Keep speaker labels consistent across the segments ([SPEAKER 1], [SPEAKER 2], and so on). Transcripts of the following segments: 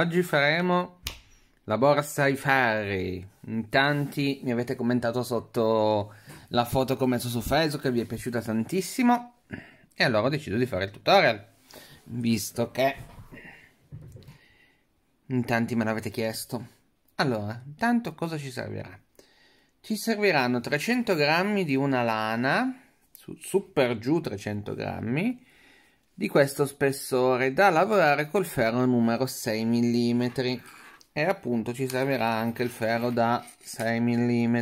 [SPEAKER 1] oggi faremo la borsa ai ferri. In tanti mi avete commentato sotto la foto che ho messo su Facebook che vi è piaciuta tantissimo e allora ho deciso di fare il tutorial, visto che in tanti me l'avete chiesto. Allora, intanto cosa ci servirà? Ci serviranno 300 grammi di una lana, su, super giù 300 grammi, di questo spessore da lavorare col ferro numero 6 mm e appunto ci servirà anche il ferro da 6 mm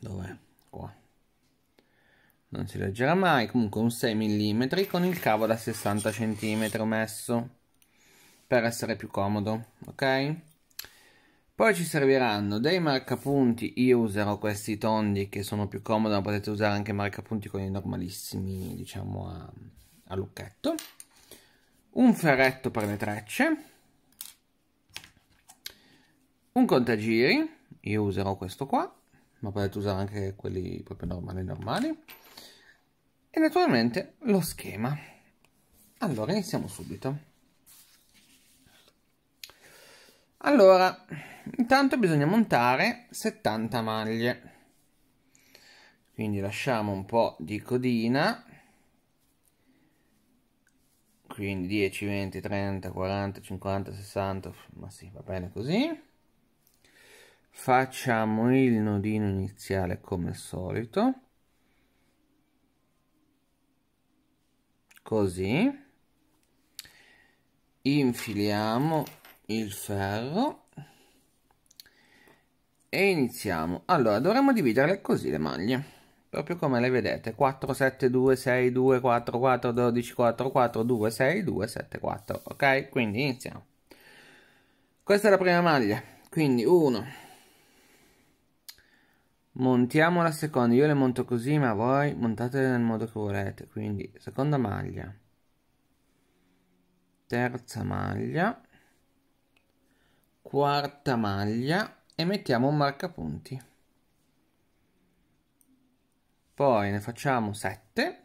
[SPEAKER 1] dov'è? qua non si leggerà mai comunque un 6 mm con il cavo da 60 cm messo per essere più comodo ok? Poi ci serviranno dei marcapunti, io userò questi tondi che sono più comodi, ma potete usare anche marcapunti con i normalissimi, diciamo, a, a lucchetto. Un ferretto per le trecce. Un contagiri, io userò questo qua, ma potete usare anche quelli proprio normali normali. E naturalmente lo schema. Allora, iniziamo subito. Allora, intanto bisogna montare 70 maglie. Quindi lasciamo un po' di codina. Quindi 10, 20, 30, 40, 50, 60, ma sì, va bene così. Facciamo il nodino iniziale come al solito. Così. Infiliamo il ferro e iniziamo allora dovremmo dividerle così le maglie proprio come le vedete 4 7 2 6 2 4 4 12 4 4 2 6 2 7 4 ok quindi iniziamo questa è la prima maglia quindi 1 montiamo la seconda io le monto così ma voi montate nel modo che volete quindi seconda maglia terza maglia quarta maglia e mettiamo un marcapunti poi ne facciamo 7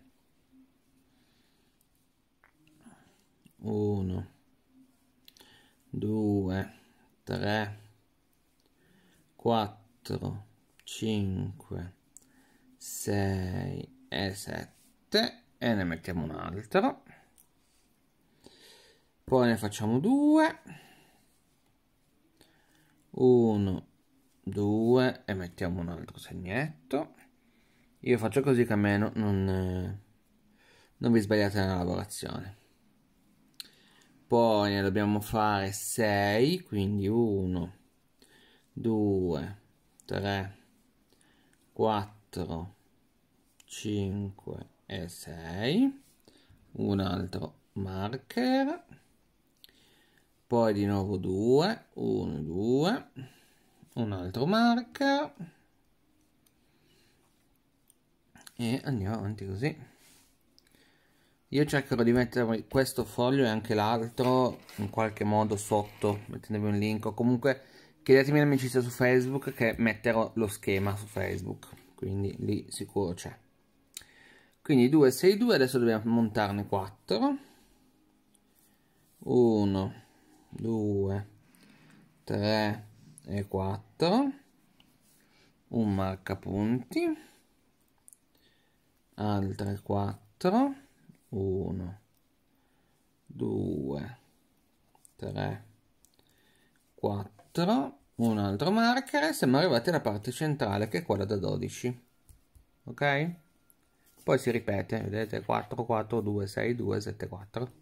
[SPEAKER 1] 1 2 3 4 5 6 e 7 e ne mettiamo un altro poi ne facciamo 2 1 2 e mettiamo un altro segnetto io faccio così che almeno non, eh, non vi sbagliate nella lavorazione poi ne dobbiamo fare 6 quindi 1 2 3 4 5 e 6 un altro marker poi di nuovo 2, 1, 2, un altro marker e andiamo avanti così. Io cercherò di mettere questo foglio e anche l'altro in qualche modo sotto, mettendovi un link o comunque chiedetemi l'amicizia su Facebook che metterò lo schema su Facebook, quindi lì sicuro c'è. Quindi 2, 6, 2, adesso dobbiamo montarne 4. 1, 2, 3 e 4, un marcapunti, altre 4, 1, 2, 3, 4, un altro marker e siamo arrivati alla parte centrale che è quella da 12, ok? Poi si ripete, vedete 4, 4, 2, 6, 2, 7, 4.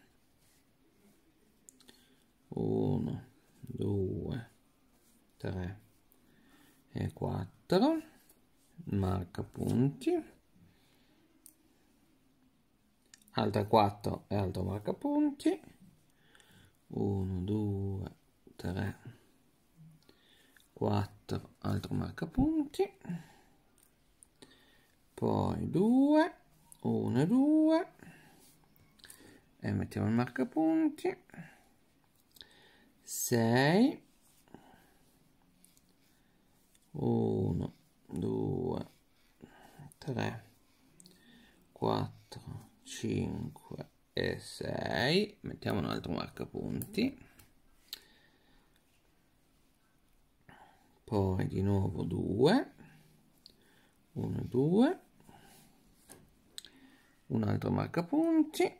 [SPEAKER 1] 1 2 3 e 4 marca punti altra 4 e altro marca punti 1 2 3 4 altro marca punti poi 2 1 2 e mettiamo il marca punti 6 1 2 3 4 5 e 6 mettiamo un altro marcapunti poi di nuovo 2 1 2 un altro punti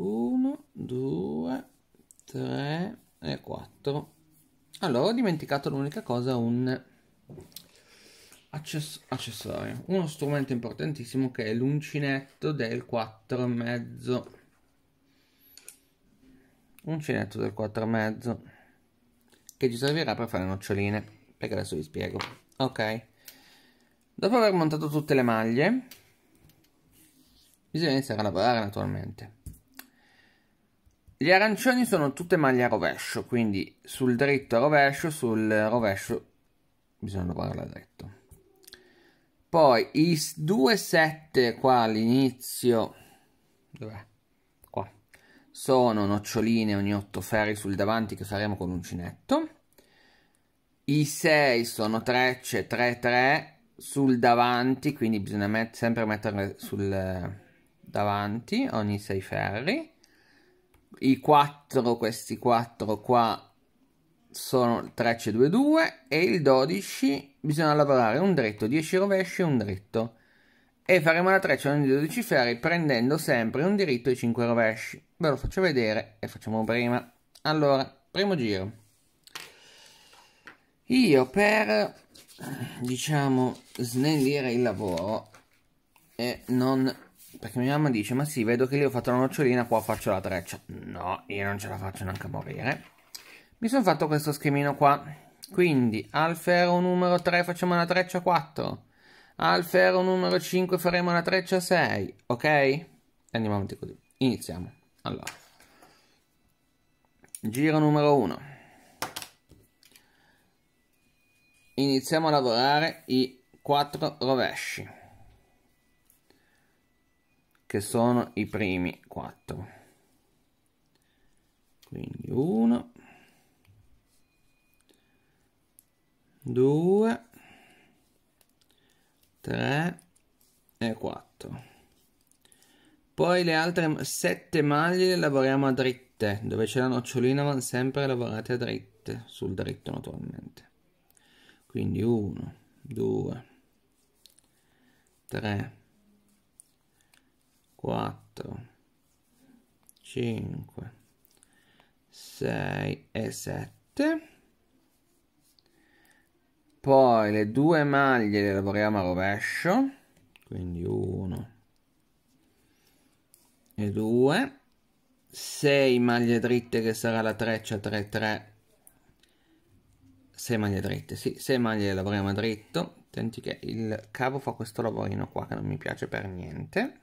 [SPEAKER 1] 1, 2, 3 e 4. Allora, ho dimenticato l'unica cosa, un access accessorio, uno strumento importantissimo che è l'uncinetto del 4 e mezzo. Uncinetto del 4 e mezzo che ci servirà per fare noccioline, perché adesso vi spiego. Ok. Dopo aver montato tutte le maglie, bisogna iniziare a lavorare naturalmente. Gli arancioni sono tutte maglie a rovescio, quindi sul dritto a rovescio, sul rovescio bisogna lavorarla dritto. Poi i 2 7 qua all'inizio dov'è? Qua. Sono noccioline ogni 8 ferri sul davanti che faremo con l'uncinetto. I 6 sono trecce 3 3 sul davanti, quindi bisogna met sempre metterle sul eh, davanti ogni 6 ferri i quattro, questi quattro qua, sono tracce C2-2 e il 12 bisogna lavorare un dritto, 10 rovesci e un dritto. E faremo la traccia ogni 12 ferri prendendo sempre un diritto e 5 rovesci. Ve lo faccio vedere e facciamo prima. Allora, primo giro. Io per, diciamo, snellire il lavoro e non perché mia mamma dice, ma sì, vedo che lì ho fatto la nocciolina, qua faccio la treccia. No, io non ce la faccio neanche a morire. Mi sono fatto questo schemino qua. Quindi, al ferro numero 3 facciamo una treccia 4. Al ferro numero 5 faremo una treccia 6. Ok? Andiamo avanti così. Iniziamo. Allora. Giro numero 1. Iniziamo a lavorare i 4 rovesci che sono i primi 4 quindi 1 2 3 e 4 poi le altre 7 maglie le lavoriamo a dritte dove c'è la nocciolina vanno sempre lavorate a dritte sul dritto naturalmente quindi 1 2 3 4, 5, 6 e 7. Poi le due maglie le lavoriamo a rovescio, quindi 1 e 2. 6 maglie dritte che sarà la treccia 3 3 6 maglie dritte sì 6 maglie lavoriamo dritto senti che il cavo fa questo lavorino qua che non mi piace per niente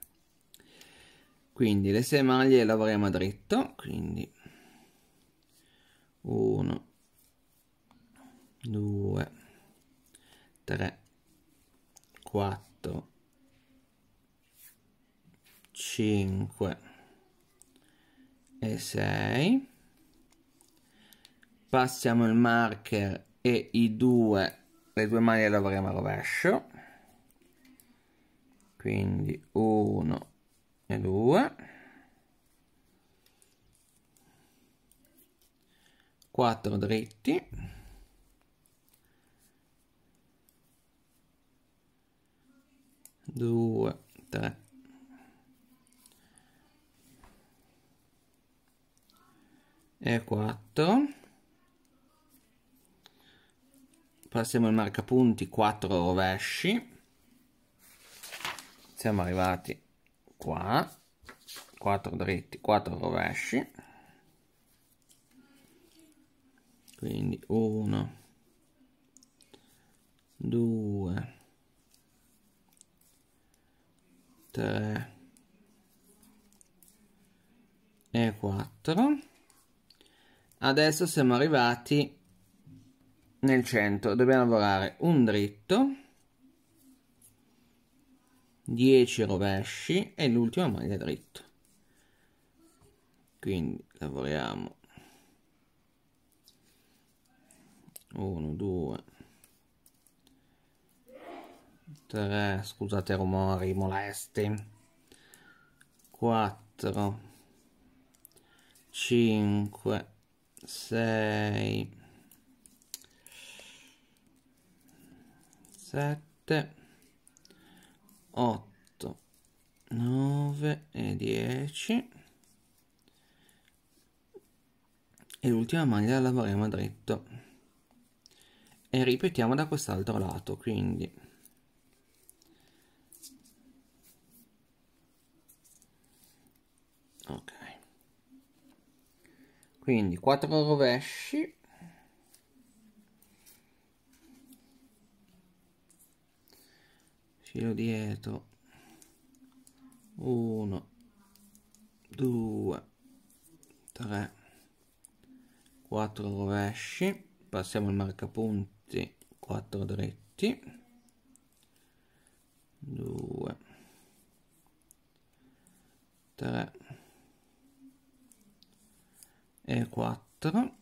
[SPEAKER 1] quindi le sei maglie lavoriamo a dritto quindi 1 2 3 4 5 e 6 passiamo il marker e i due le due maglie lavoriamo a rovescio quindi 1 2 4 dritti due, tre e 4 passiamo al marcapunti quattro rovesci siamo arrivati qua 4 dritti 4 rovesci quindi 1 2 3 e 4 adesso siamo arrivati nel centro dobbiamo lavorare un dritto 10 rovesci e l'ultima maglia dritta quindi lavoriamo 1 2 3 scusate rumori molesti 4 5 6 7 8, 9 e 10 e l'ultima maglia la lavoriamo dritto e ripetiamo da quest'altro lato quindi ok quindi 4 rovesci filo dietro 1 2 3 4 rovesci passiamo al marcapunti 4 dritti 2 3 e 4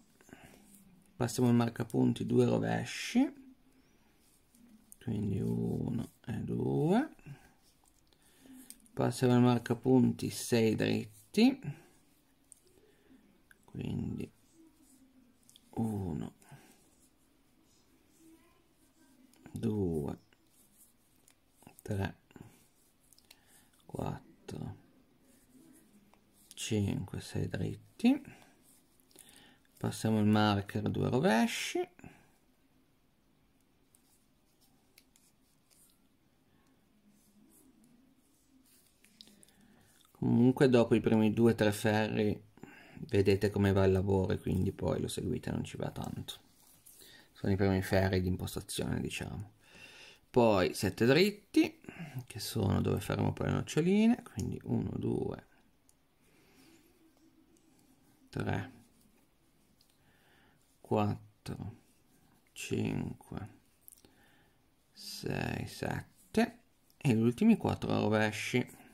[SPEAKER 1] passiamo al marcapunti 2 rovesci quindi 1 2 passiamo al punti 6 dritti quindi 1 2 3 4 5 6 dritti passiamo al marker due rovesci Comunque dopo i primi due o tre ferri vedete come va il lavoro e quindi poi lo seguite, non ci va tanto. Sono i primi ferri di impostazione, diciamo. Poi sette dritti, che sono dove fermo poi le noccioline, quindi 1, 2, 3, 4, 5, 6, 7 e gli ultimi 4 rovesci.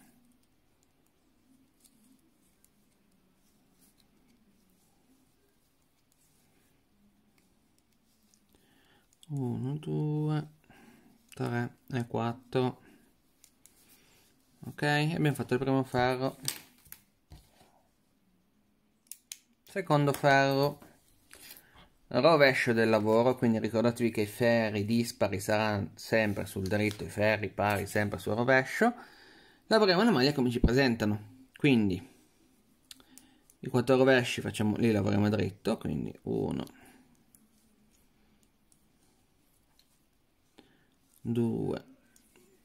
[SPEAKER 1] 1 2 3 e 4 ok abbiamo fatto il primo ferro secondo ferro rovescio del lavoro quindi ricordatevi che i ferri dispari saranno sempre sul dritto i ferri pari sempre sul rovescio lavoriamo le maglie come ci presentano quindi i quattro rovesci facciamo lì lavoriamo dritto quindi 1 2,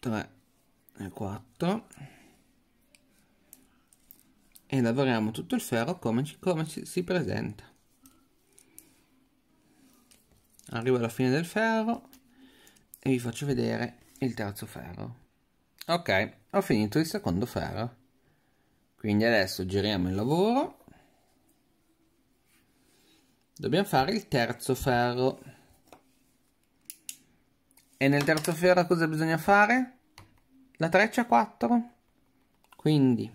[SPEAKER 1] 3 e 4 e lavoriamo tutto il ferro come, ci, come ci, si presenta arrivo alla fine del ferro e vi faccio vedere il terzo ferro ok ho finito il secondo ferro quindi adesso giriamo il lavoro dobbiamo fare il terzo ferro e nel terzo ferro cosa bisogna fare? La treccia 4. Quindi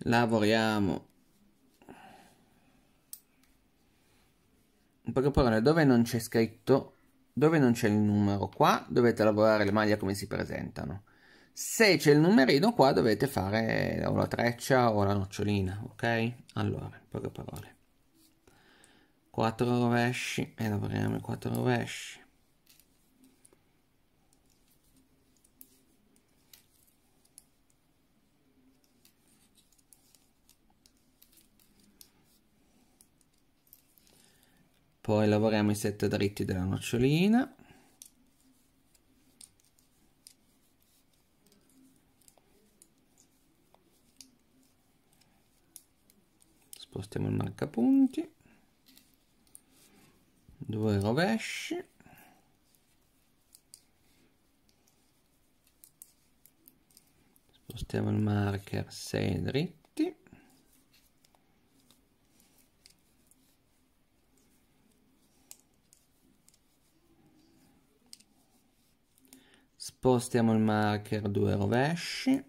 [SPEAKER 1] lavoriamo. In poche parole, dove non c'è scritto, dove non c'è il numero qua, dovete lavorare le maglie come si presentano. Se c'è il numerino qua dovete fare o la treccia o la nocciolina, ok? Allora, in poche parole. 4 rovesci e lavoriamo i 4 rovesci. poi lavoriamo i sette dritti della nocciolina spostiamo il marcapunti due rovesci spostiamo il marker 6 dritto spostiamo il marker due rovesci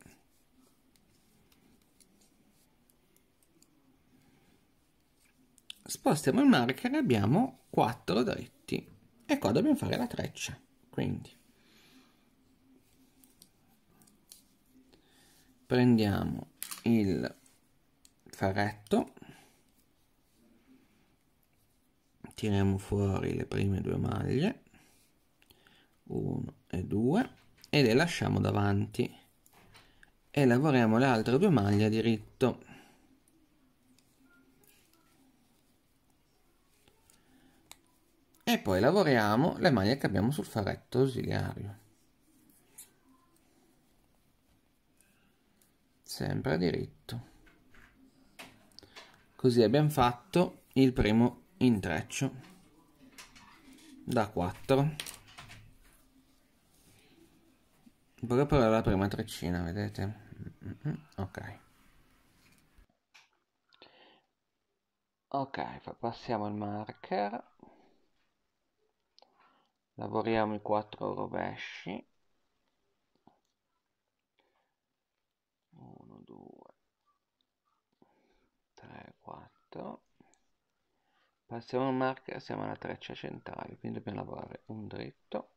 [SPEAKER 1] spostiamo il marker e abbiamo 4 dritti e qua dobbiamo fare la treccia quindi prendiamo il faretto tiriamo fuori le prime due maglie 1 e 2 e le lasciamo davanti e lavoriamo le altre due maglie a diritto e poi lavoriamo le maglie che abbiamo sul faretto ausiliario sempre a diritto così abbiamo fatto il primo intreccio da 4 proprio la prima treccina, vedete? Ok. Ok, passiamo il marker. Lavoriamo i quattro rovesci. 1, 2, 3, 4. Passiamo al marker, siamo alla treccia centrale, quindi dobbiamo lavorare un dritto,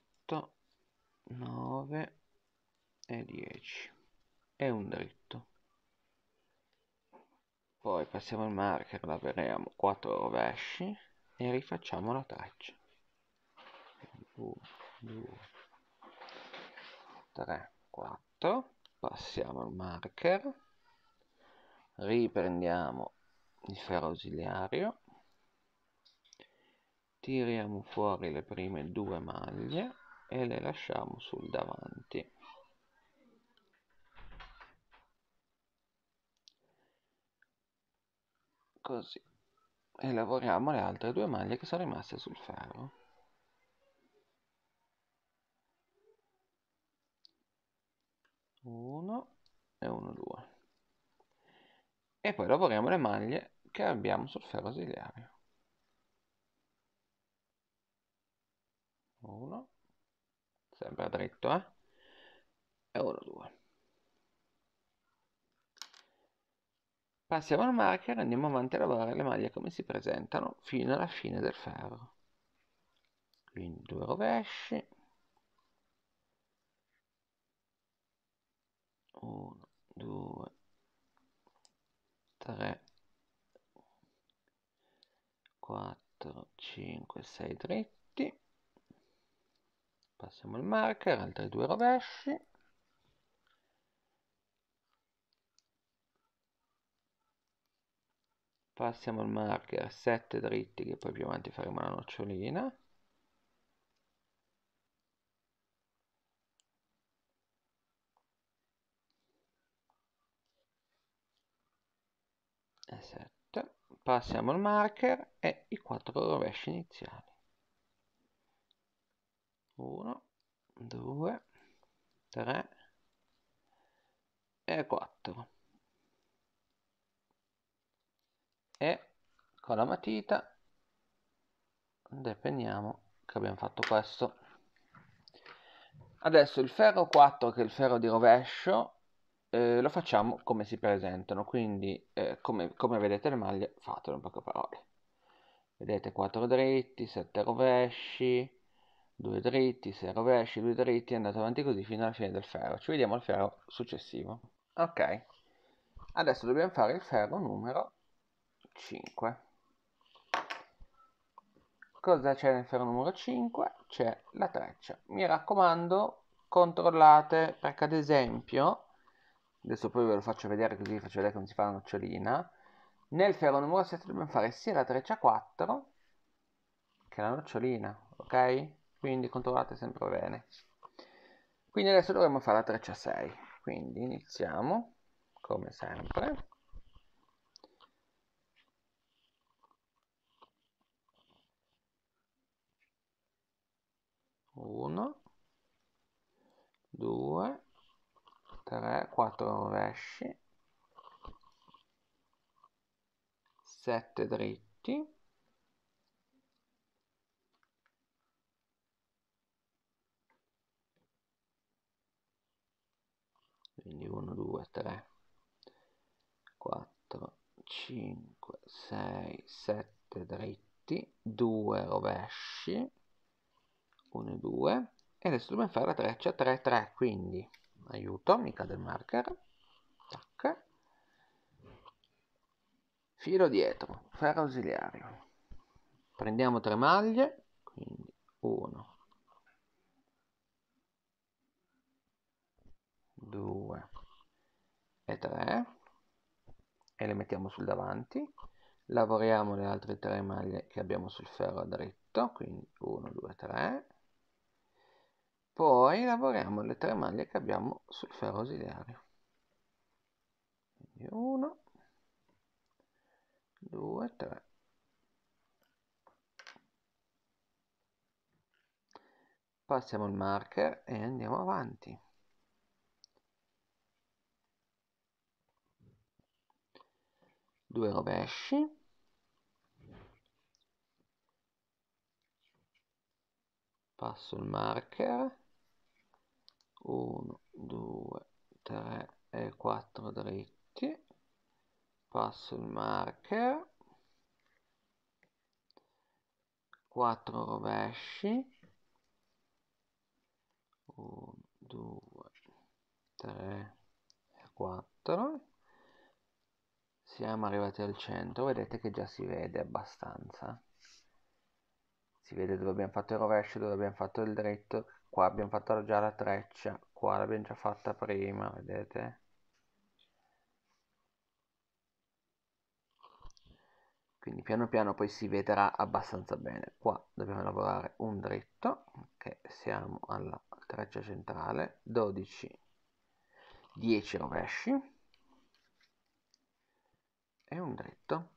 [SPEAKER 1] 9 e 10 è un dritto poi passiamo il marker lavoriamo 4 rovesci e rifacciamo la traccia 1 2 3 4 passiamo il marker riprendiamo il ferro ausiliario tiriamo fuori le prime due maglie e le lasciamo sul davanti così e lavoriamo le altre due maglie che sono rimaste sul ferro uno e uno due e poi lavoriamo le maglie che abbiamo sul ferro ausiliario 1 sempre dritto eh? e 1 2 passiamo al marker andiamo avanti a lavorare le maglie come si presentano fino alla fine del ferro quindi due rovesci 1 2 3 4 5 6 dritto passiamo il marker, altri due rovesci. Passiamo il marker 7 dritti che poi più avanti faremo la nocciolina. E 7. Passiamo il marker e i quattro rovesci iniziali. 1 2 3 e 4 e con la matita depeniamo che abbiamo fatto questo adesso il ferro 4 che è il ferro di rovescio eh, lo facciamo come si presentano quindi eh, come, come, vedete le maglie fatelo in poche parole vedete 4 dritti 7 rovesci due dritti, se rovesci, due dritti, è andato avanti così fino alla fine del ferro. Ci vediamo al ferro successivo. Ok, adesso dobbiamo fare il ferro numero 5. Cosa c'è nel ferro numero 5? C'è la treccia. Mi raccomando, controllate perché ad esempio, adesso poi ve lo faccio vedere così vi faccio vedere come si fa la nocciolina, nel ferro numero 7 dobbiamo fare sia la treccia 4 che la nocciolina, ok? quindi controllate sempre bene quindi adesso dovremmo fare la traccia 6 quindi iniziamo come sempre uno due tre quattro rovesci sette dritti quindi 1 2 3 4 5 6 7 dritti 2 rovesci 1 e 2 e adesso dobbiamo fare la treccia 3 3 quindi aiuto mi cade il marker tac filo dietro ferro ausiliario prendiamo tre maglie quindi 1 2 e 3 e le mettiamo sul davanti lavoriamo le altre tre maglie che abbiamo sul ferro dritto quindi 1 2 3 poi lavoriamo le tre maglie che abbiamo sul ferro ausiliario quindi 1 2 3 passiamo il marker e andiamo avanti due rovesci passo il marker 1 2 3 e 4 dritti passo il marker 4 rovesci 1 2 3 e 4 siamo arrivati al centro, vedete che già si vede abbastanza. Si vede dove abbiamo fatto il rovescio, dove abbiamo fatto il dritto, qua abbiamo fatto già la treccia, qua l'abbiamo già fatta prima, vedete? Quindi piano piano poi si vedrà abbastanza bene. Qua dobbiamo lavorare un dritto, che siamo alla treccia centrale, 12, 10 rovesci è un dritto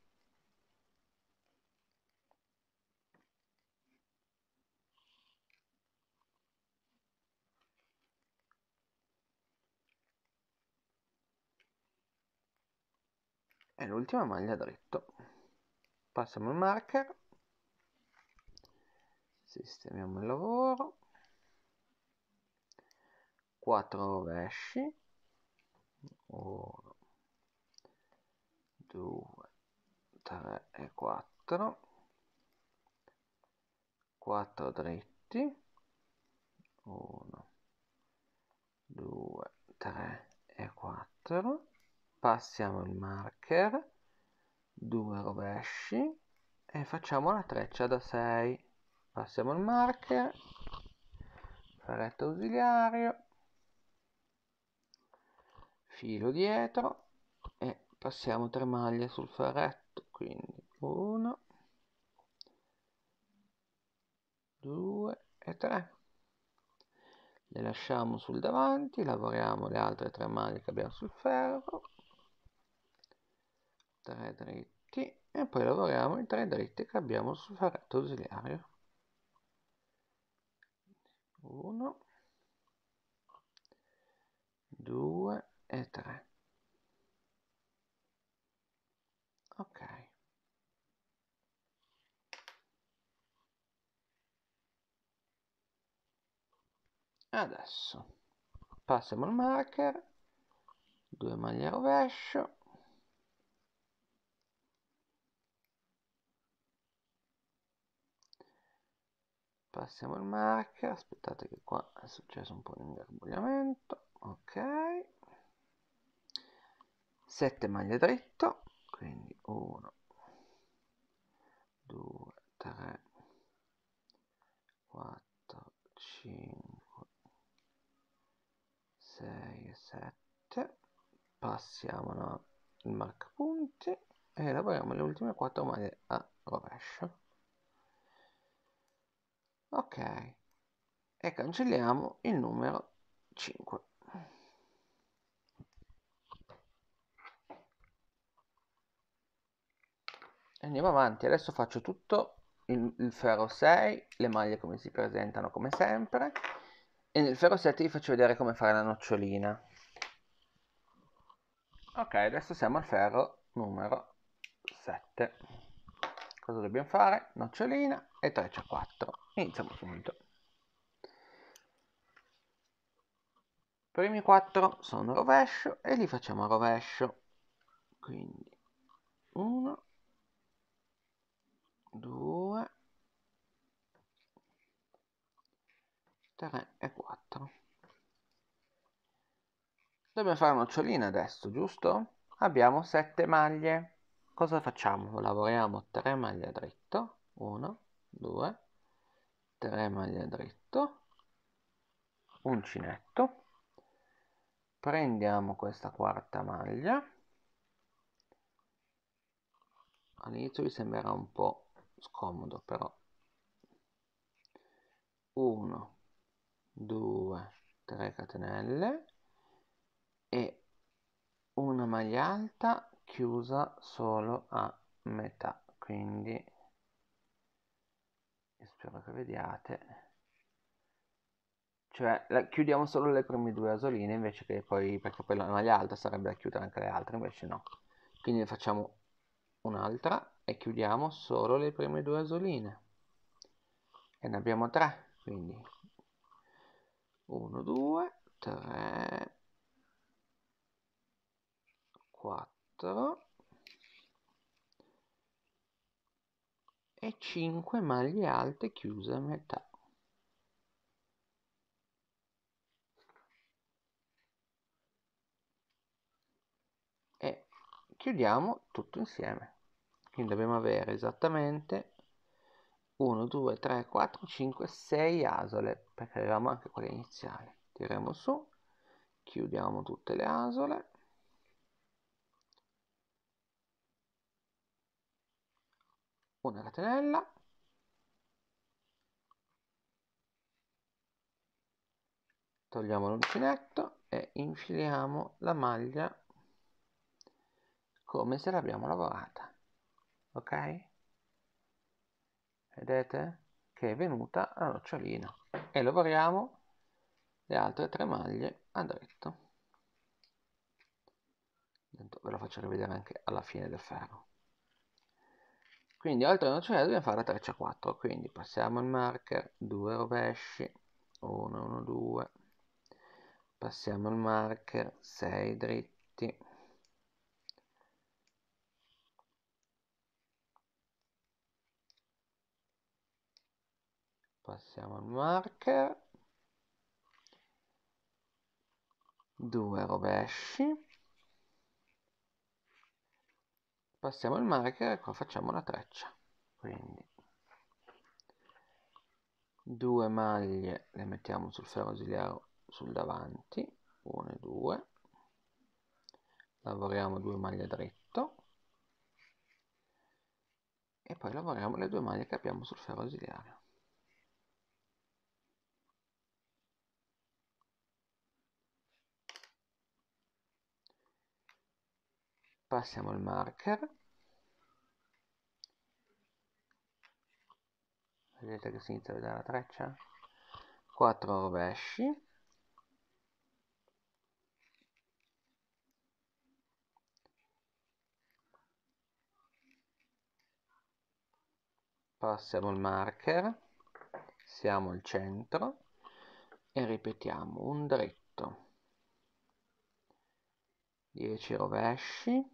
[SPEAKER 1] È l'ultima maglia dritto. Passiamo il marker. Sistemiamo il lavoro. 4 rovesci 2, 3 e 4, 4 dritti, 1, 2, 3 e 4, passiamo il marker, 2 rovesci e facciamo la treccia da 6, passiamo il marker, ferretto ausiliario, filo dietro, passiamo tre maglie sul faretto quindi 1 2 e 3 le lasciamo sul davanti lavoriamo le altre tre maglie che abbiamo sul ferro 3 dritti e poi lavoriamo i tre dritti che abbiamo sul faretto ausiliario 1 2 e 3 adesso passiamo il marker due maglie a rovescio passiamo il marker aspettate che qua è successo un po' di ingarbugliamento ok 7 maglie dritto quindi 1 2 3 4 5 6 e 7 passiamo no? il marcapunti e lavoriamo le ultime 4 maglie a rovescio ok e cancelliamo il numero 5 andiamo avanti adesso faccio tutto il, il ferro 6 le maglie come si presentano come sempre e nel ferro 7 vi faccio vedere come fare la nocciolina. Ok, adesso siamo al ferro numero 7. Cosa dobbiamo fare? Nocciolina e treccia 4. Iniziamo subito. i Primi 4 sono rovescio e li facciamo a rovescio. Quindi 1, 2, 3 e 4. Dobbiamo fare un'occiolina adesso, giusto? Abbiamo 7 maglie. Cosa facciamo? Lavoriamo 3 maglie a dritto. 1, 2, 3 maglie a dritto. Uncinetto. Prendiamo questa quarta maglia. All'inizio vi sembrerà un po' scomodo, però. 1, 2, 3 catenelle e una maglia alta chiusa solo a metà quindi spero che vediate cioè la, chiudiamo solo le prime due asoline invece che poi perché poi la maglia alta sarebbe da chiudere anche le altre invece no quindi ne facciamo un'altra e chiudiamo solo le prime due asoline e ne abbiamo tre quindi 1 2 3 4 e 5 maglie alte chiuse a metà e chiudiamo tutto insieme quindi dobbiamo avere esattamente 1 2 3 4 5 6 asole perché avevamo anche quelle iniziali. tiriamo su chiudiamo tutte le asole una catenella togliamo l'uncinetto e infiliamo la maglia come se l'abbiamo lavorata ok vedete che è venuta la nocciolina e lavoriamo le altre tre maglie a dritto ve lo faccio rivedere anche alla fine del ferro quindi oltre a un'uncella dobbiamo fare la treccia 4 quindi passiamo il marker 2 rovesci 1 1 2 passiamo il marker 6 dritti passiamo il marker 2 rovesci passiamo il marker e ecco, qua facciamo la treccia quindi due maglie le mettiamo sul ferro ausiliare sul davanti 1 e 2 lavoriamo due maglie dritto e poi lavoriamo le due maglie che abbiamo sul ferro ausiliare passiamo il marker vedete che si inizia a vedere la treccia 4 rovesci passiamo il marker siamo al centro e ripetiamo un dritto 10 rovesci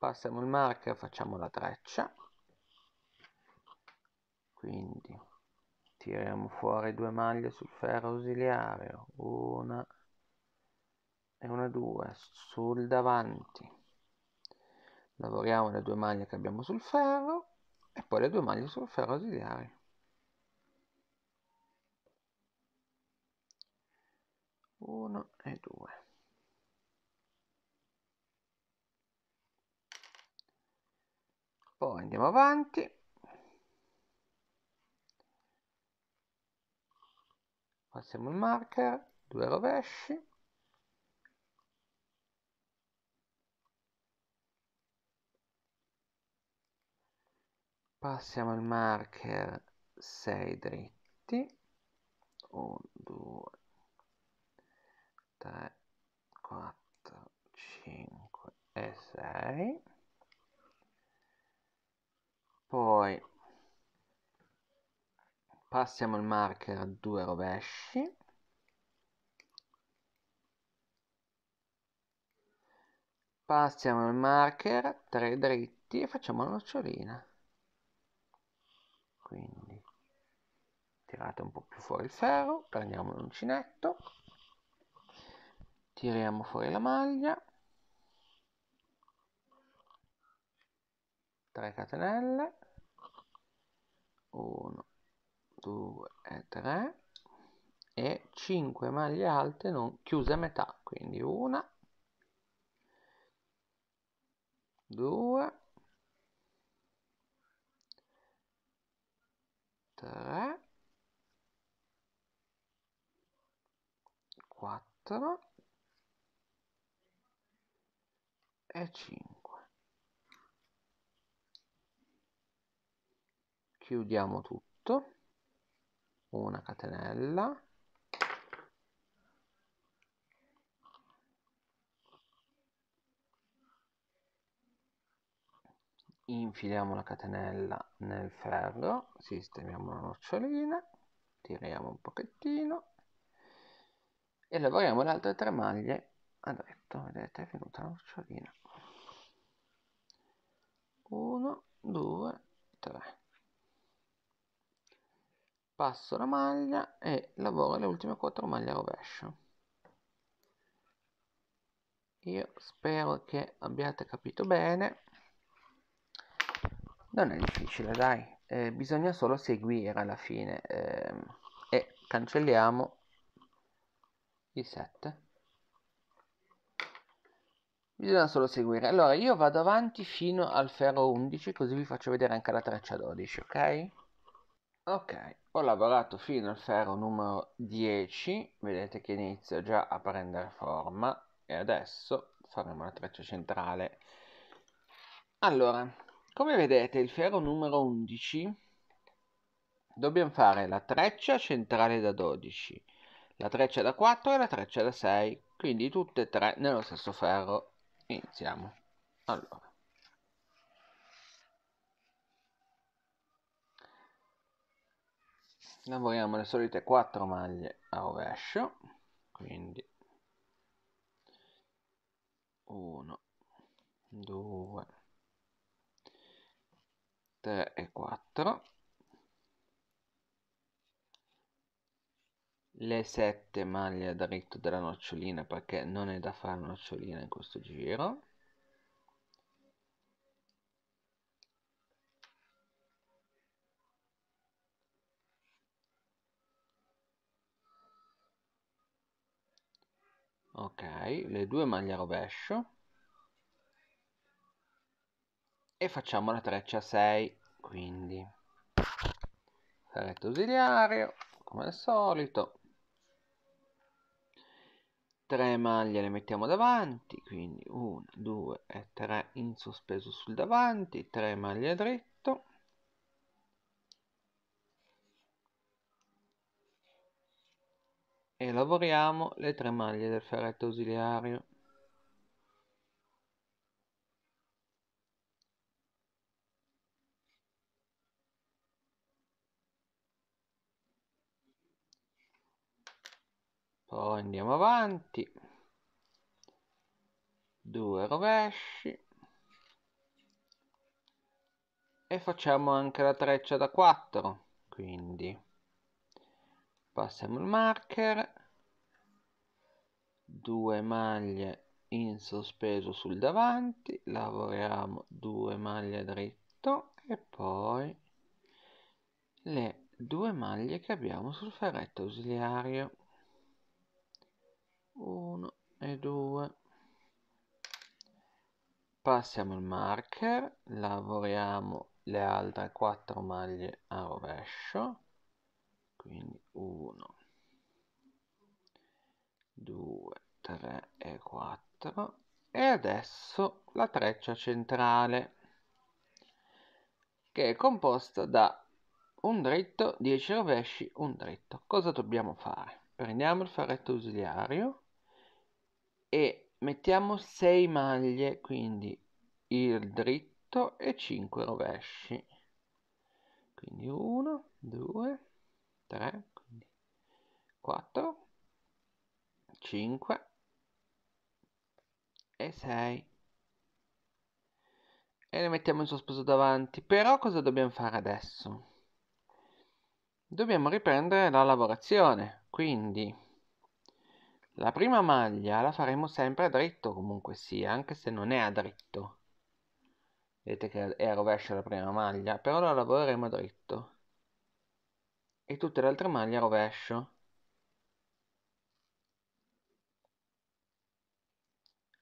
[SPEAKER 1] passiamo il marker facciamo la treccia quindi tiriamo fuori due maglie sul ferro ausiliario una e una due sul davanti lavoriamo le due maglie che abbiamo sul ferro e poi le due maglie sul ferro ausiliario uno e due poi andiamo avanti passiamo il marker due rovesci passiamo il marker 6 dritti 1 2 3 4 5 e 6 poi passiamo il marker a due rovesci passiamo il marker tre dritti e facciamo la nocciolina quindi tirate un po' più fuori il ferro prendiamo l'uncinetto tiriamo fuori la maglia 3 catenelle 1 2 e 3 e 5 maglie alte non chiuse a metà quindi 1 2 3 4 e 5 chiudiamo tutto una catenella infiliamo la catenella nel ferro sistemiamo la nocciolina tiriamo un pochettino e lavoriamo le altre tre maglie a dritto vedete è venuta la nocciolina 1 2 3 passo la maglia e lavoro le ultime 4 maglie a rovescio io spero che abbiate capito bene non è difficile dai eh, bisogna solo seguire alla fine ehm, e cancelliamo i 7 bisogna solo seguire allora io vado avanti fino al ferro 11 così vi faccio vedere anche la traccia 12 ok ok ho lavorato fino al ferro numero 10 vedete che inizia già a prendere forma e adesso faremo la treccia centrale allora come vedete il ferro numero 11 dobbiamo fare la treccia centrale da 12 la treccia da 4 e la treccia da 6 quindi tutte e tre nello stesso ferro iniziamo allora lavoriamo le solite 4 maglie a rovescio quindi 1 2 3 e 4 le 7 maglie a dritto della nocciolina perché non è da fare nocciolina in questo giro ok le due maglie a rovescio e facciamo la treccia 6 quindi saretto ausiliario come al solito 3 maglie le mettiamo davanti quindi 1 2 e 3 in sospeso sul davanti 3 maglie dritte e lavoriamo le tre maglie del ferretto ausiliario. Poi andiamo avanti, due rovesci e facciamo anche la treccia da 4, quindi passiamo il marker due maglie in sospeso sul davanti lavoriamo due maglie dritto e poi le due maglie che abbiamo sul ferretto ausiliario 1 e 2 passiamo il marker lavoriamo le altre 4 maglie a rovescio quindi 1 2 3 e 4 e adesso la treccia centrale che è composta da un dritto 10 rovesci un dritto cosa dobbiamo fare prendiamo il ferretto ausiliario e mettiamo 6 maglie quindi il dritto e 5 rovesci quindi 1 2 3 3, 4, 5 e 6 e le mettiamo in sospeso davanti però cosa dobbiamo fare adesso? dobbiamo riprendere la lavorazione quindi la prima maglia la faremo sempre a dritto comunque sia anche se non è a dritto vedete che è a rovescio la prima maglia però la lavoreremo a dritto e tutte le altre maglie a rovescio.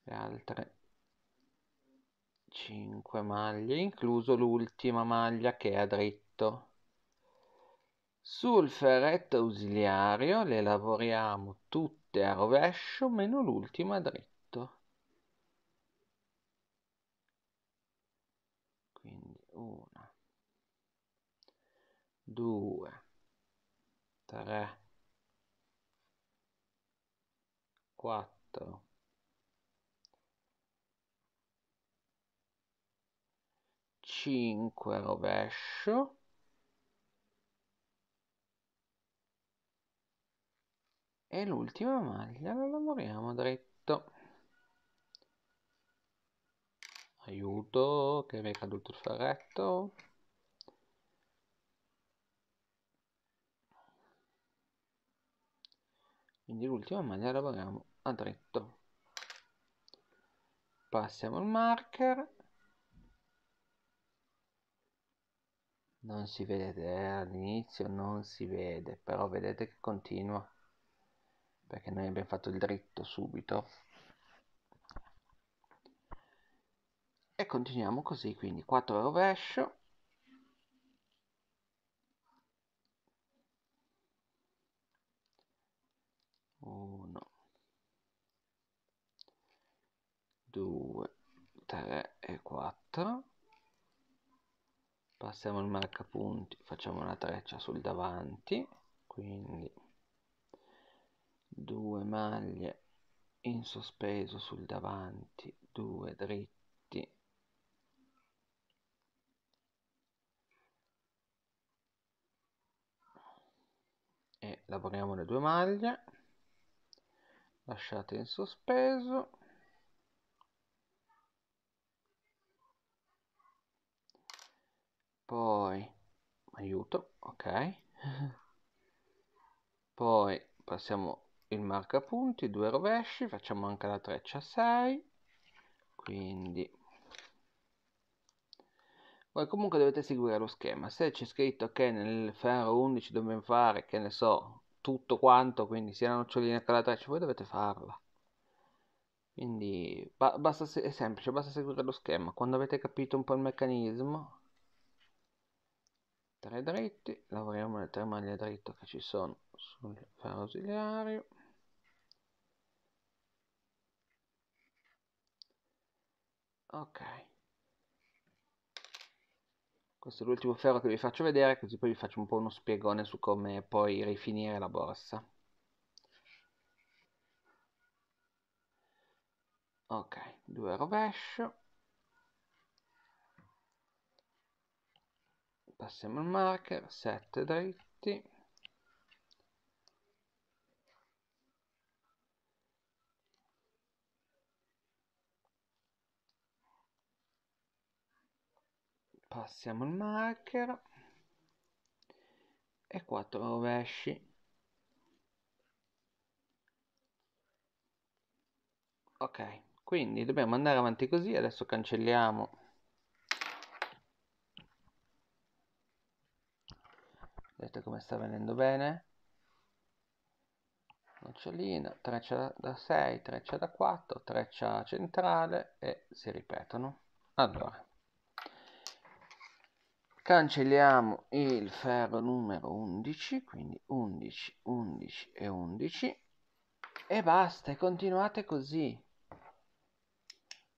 [SPEAKER 1] Le altre 5 maglie, incluso l'ultima maglia che è a dritto. Sul ferretto ausiliario le lavoriamo tutte a rovescio meno l'ultima a dritto. una, due, 3 4 5 rovescio 5 e l'ultima maglia la lavoriamo dritto aiuto che mi è caduto il ferretto quindi l'ultima maglia lavoriamo a dritto passiamo il marker non si vede eh, all'inizio non si vede però vedete che continua perché noi abbiamo fatto il dritto subito e continuiamo così quindi 4 rovescio 3 e 4 passiamo il marca punti facciamo una treccia sul davanti quindi due maglie in sospeso sul davanti due dritti e lavoriamo le due maglie lasciate in sospeso poi aiuto ok poi passiamo il marca punti due rovesci facciamo anche la treccia 6 quindi voi comunque dovete seguire lo schema se c'è scritto che nel ferro 11 dobbiamo fare che ne so tutto quanto quindi sia la nocciolina che la treccia voi dovete farla quindi ba basta, è semplice basta seguire lo schema quando avete capito un po' il meccanismo 3 dritti lavoriamo le tre maglie dritte che ci sono sul ferro ausiliario ok questo è l'ultimo ferro che vi faccio vedere così poi vi faccio un po' uno spiegone su come poi rifinire la borsa ok due rovescio passiamo il marker 7 dritti passiamo il marker e 4 rovesci ok quindi dobbiamo andare avanti così adesso cancelliamo vedete come sta venendo bene nocciolina, treccia da 6, treccia da 4, treccia centrale e si ripetono. Allora, cancelliamo il ferro numero 11, quindi 11, 11 e 11 e basta, e continuate così.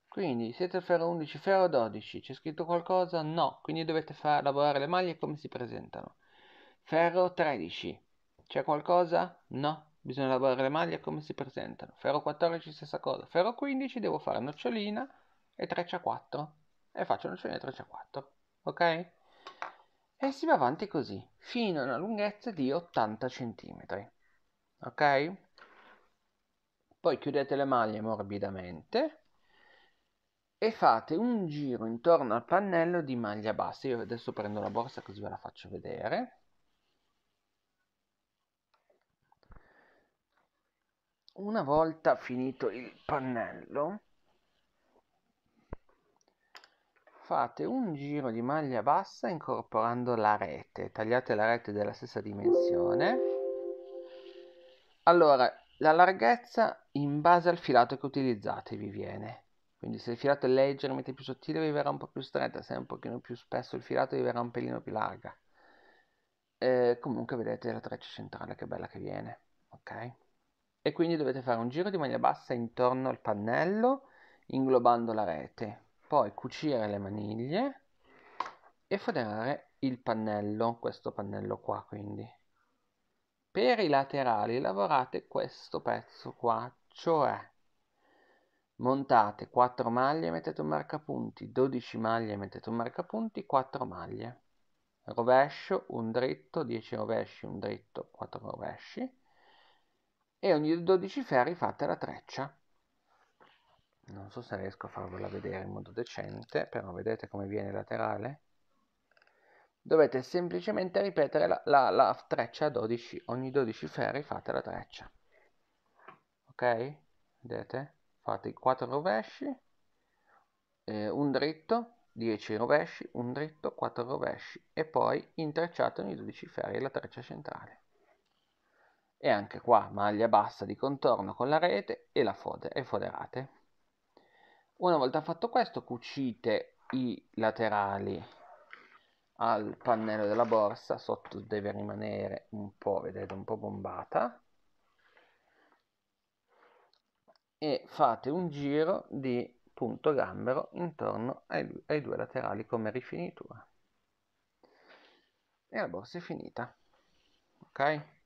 [SPEAKER 1] Quindi siete ferro 11, ferro 12, c'è scritto qualcosa? No, quindi dovete far lavorare le maglie come si presentano. Ferro 13. C'è qualcosa? No. Bisogna lavorare le maglie come si presentano. Ferro 14 stessa cosa. Ferro 15 devo fare nocciolina e treccia 4. E faccio nocciolina e treccia 4. Ok? E si va avanti così, fino a una lunghezza di 80 cm. Ok? Poi chiudete le maglie morbidamente e fate un giro intorno al pannello di maglia bassa. Io adesso prendo la borsa così ve la faccio vedere. una volta finito il pannello fate un giro di maglia bassa incorporando la rete tagliate la rete della stessa dimensione allora la larghezza in base al filato che utilizzate vi viene quindi se il filato è leggermente più sottile vi verrà un po' più stretta se è un pochino più spesso il filato vi verrà un pelino più larga eh, comunque vedete la treccia centrale che bella che viene ok e quindi dovete fare un giro di maglia bassa intorno al pannello inglobando la rete poi cucire le maniglie e foderare il pannello questo pannello qua quindi per i laterali lavorate questo pezzo qua cioè montate 4 maglie mettete un marcapunti 12 maglie mettete un marcapunti 4 maglie rovescio un dritto 10 rovesci un dritto 4 rovesci e ogni 12 ferri fate la treccia non so se riesco a farvela vedere in modo decente però vedete come viene laterale dovete semplicemente ripetere la, la, la treccia 12 ogni 12 ferri fate la treccia ok vedete fate 4 rovesci eh, un dritto 10 rovesci un dritto 4 rovesci e poi intrecciate ogni 12 ferri la treccia centrale e anche qua maglia bassa di contorno con la rete e la fode e foderate una volta fatto questo cucite i laterali al pannello della borsa sotto deve rimanere un po' vedete un po' bombata e fate un giro di punto gambero intorno ai, ai due laterali come rifinitura e la borsa è finita ok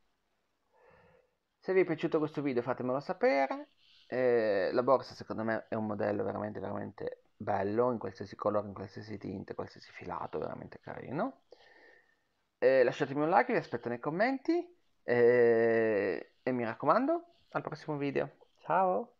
[SPEAKER 1] se vi è piaciuto questo video fatemelo sapere. Eh, la borsa secondo me è un modello veramente veramente bello, in qualsiasi colore, in qualsiasi tinta, in qualsiasi filato, veramente carino. Eh, lasciatemi un like, vi aspetto nei commenti eh, e mi raccomando, al prossimo video. Ciao!